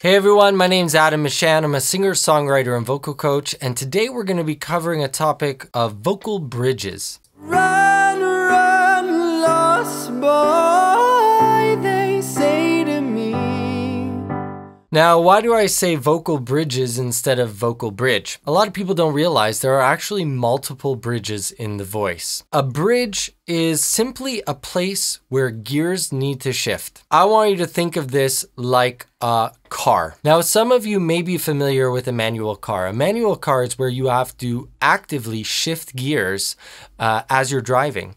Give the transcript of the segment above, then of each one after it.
Hey everyone, my name is Adam Michan. I'm a singer, songwriter, and vocal coach, and today we're going to be covering a topic of vocal bridges. Run, run, Now, why do I say vocal bridges instead of vocal bridge? A lot of people don't realize there are actually multiple bridges in the voice. A bridge is simply a place where gears need to shift. I want you to think of this like a car. Now, some of you may be familiar with a manual car. A manual car is where you have to actively shift gears uh, as you're driving.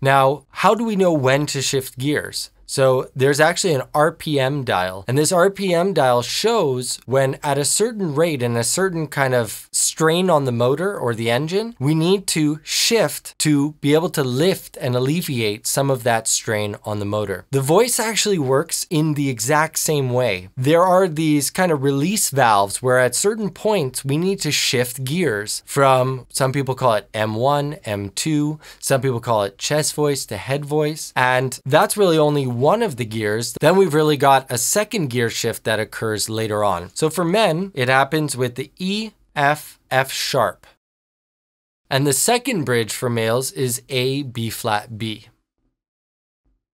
Now, how do we know when to shift gears? So there's actually an RPM dial and this RPM dial shows when at a certain rate and a certain kind of strain on the motor or the engine, we need to shift to be able to lift and alleviate some of that strain on the motor. The voice actually works in the exact same way. There are these kind of release valves where at certain points we need to shift gears from some people call it M1, M2, some people call it chest voice to head voice. And that's really only one of the gears, then we've really got a second gear shift that occurs later on. So for men, it happens with the E, F, F sharp. And the second bridge for males is A, B flat, B.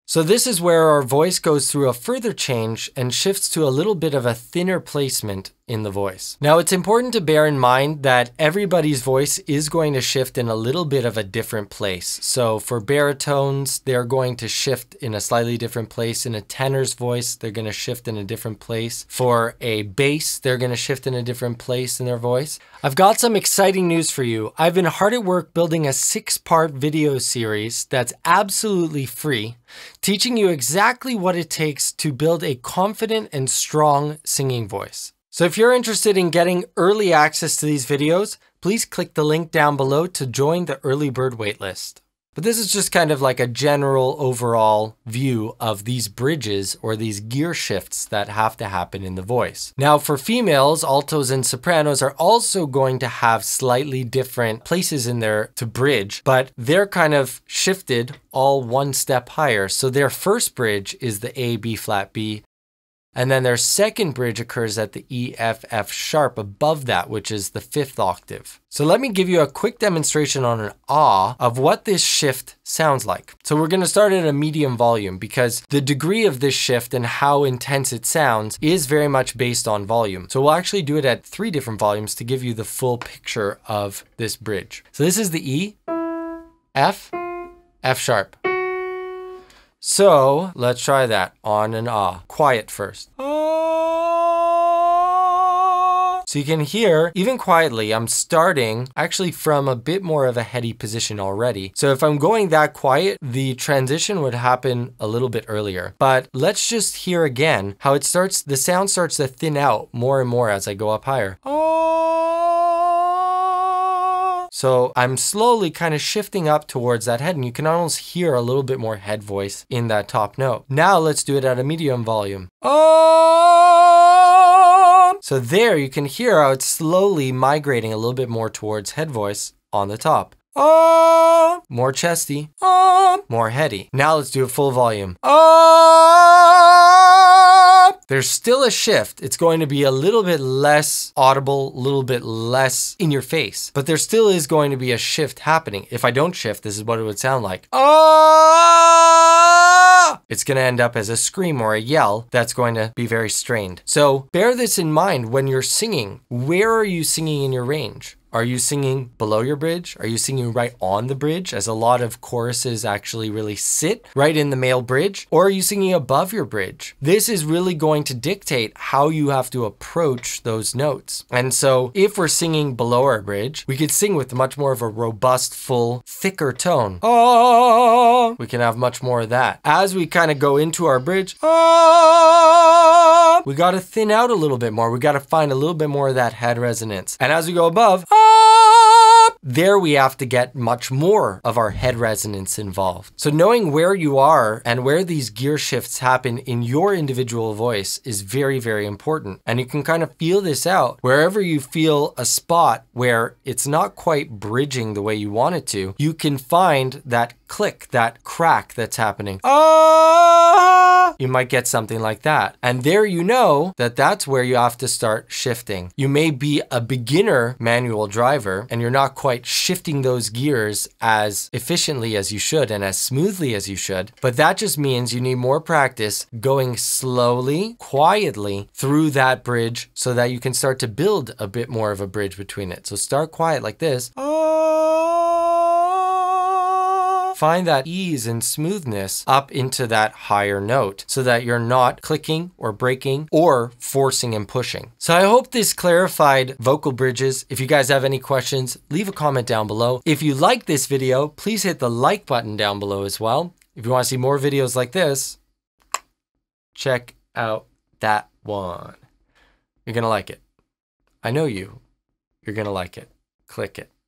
So this is where our voice goes through a further change and shifts to a little bit of a thinner placement in the voice. Now it's important to bear in mind that everybody's voice is going to shift in a little bit of a different place. So for baritones, they're going to shift in a slightly different place. In a tenor's voice, they're going to shift in a different place. For a bass, they're going to shift in a different place in their voice. I've got some exciting news for you. I've been hard at work building a six-part video series that's absolutely free teaching you exactly what it takes to build a confident and strong singing voice. So if you're interested in getting early access to these videos, please click the link down below to join the early bird waitlist. But this is just kind of like a general overall view of these bridges or these gear shifts that have to happen in the voice. Now for females, altos and sopranos are also going to have slightly different places in there to bridge, but they're kind of shifted all one step higher. So their first bridge is the A, B flat, B. And then their second bridge occurs at the E, F, F sharp above that, which is the fifth octave. So let me give you a quick demonstration on an ah of what this shift sounds like. So we're gonna start at a medium volume because the degree of this shift and how intense it sounds is very much based on volume. So we'll actually do it at three different volumes to give you the full picture of this bridge. So this is the E, F, F sharp. So let's try that on and ah. Quiet first. Ah. So you can hear, even quietly, I'm starting actually from a bit more of a heady position already. So if I'm going that quiet, the transition would happen a little bit earlier. But let's just hear again how it starts, the sound starts to thin out more and more as I go up higher. Ah. So I'm slowly kind of shifting up towards that head and you can almost hear a little bit more head voice in that top note. Now let's do it at a medium volume. Oh! So there you can hear how it's slowly migrating a little bit more towards head voice on the top. Oh! More chesty. Oh! More heady. Now let's do a full volume. Oh! There's still a shift. It's going to be a little bit less audible, a little bit less in your face, but there still is going to be a shift happening. If I don't shift, this is what it would sound like. Ah! It's going to end up as a scream or a yell that's going to be very strained. So bear this in mind when you're singing. Where are you singing in your range? Are you singing below your bridge? Are you singing right on the bridge, as a lot of choruses actually really sit right in the male bridge? Or are you singing above your bridge? This is really going to dictate how you have to approach those notes. And so if we're singing below our bridge, we could sing with much more of a robust, full, thicker tone. Ah. we can have much more of that. As we kind of go into our bridge, ah up, we gotta thin out a little bit more. We gotta find a little bit more of that head resonance. And as we go above, up, there we have to get much more of our head resonance involved. So knowing where you are and where these gear shifts happen in your individual voice is very, very important. And you can kind of feel this out wherever you feel a spot where it's not quite bridging the way you want it to, you can find that click, that crack that's happening you might get something like that. And there you know that that's where you have to start shifting. You may be a beginner manual driver and you're not quite shifting those gears as efficiently as you should and as smoothly as you should, but that just means you need more practice going slowly, quietly through that bridge so that you can start to build a bit more of a bridge between it. So start quiet like this. Oh, Find that ease and smoothness up into that higher note so that you're not clicking or breaking or forcing and pushing. So I hope this clarified vocal bridges. If you guys have any questions, leave a comment down below. If you like this video, please hit the like button down below as well. If you want to see more videos like this, check out that one. You're going to like it. I know you. You're going to like it. Click it.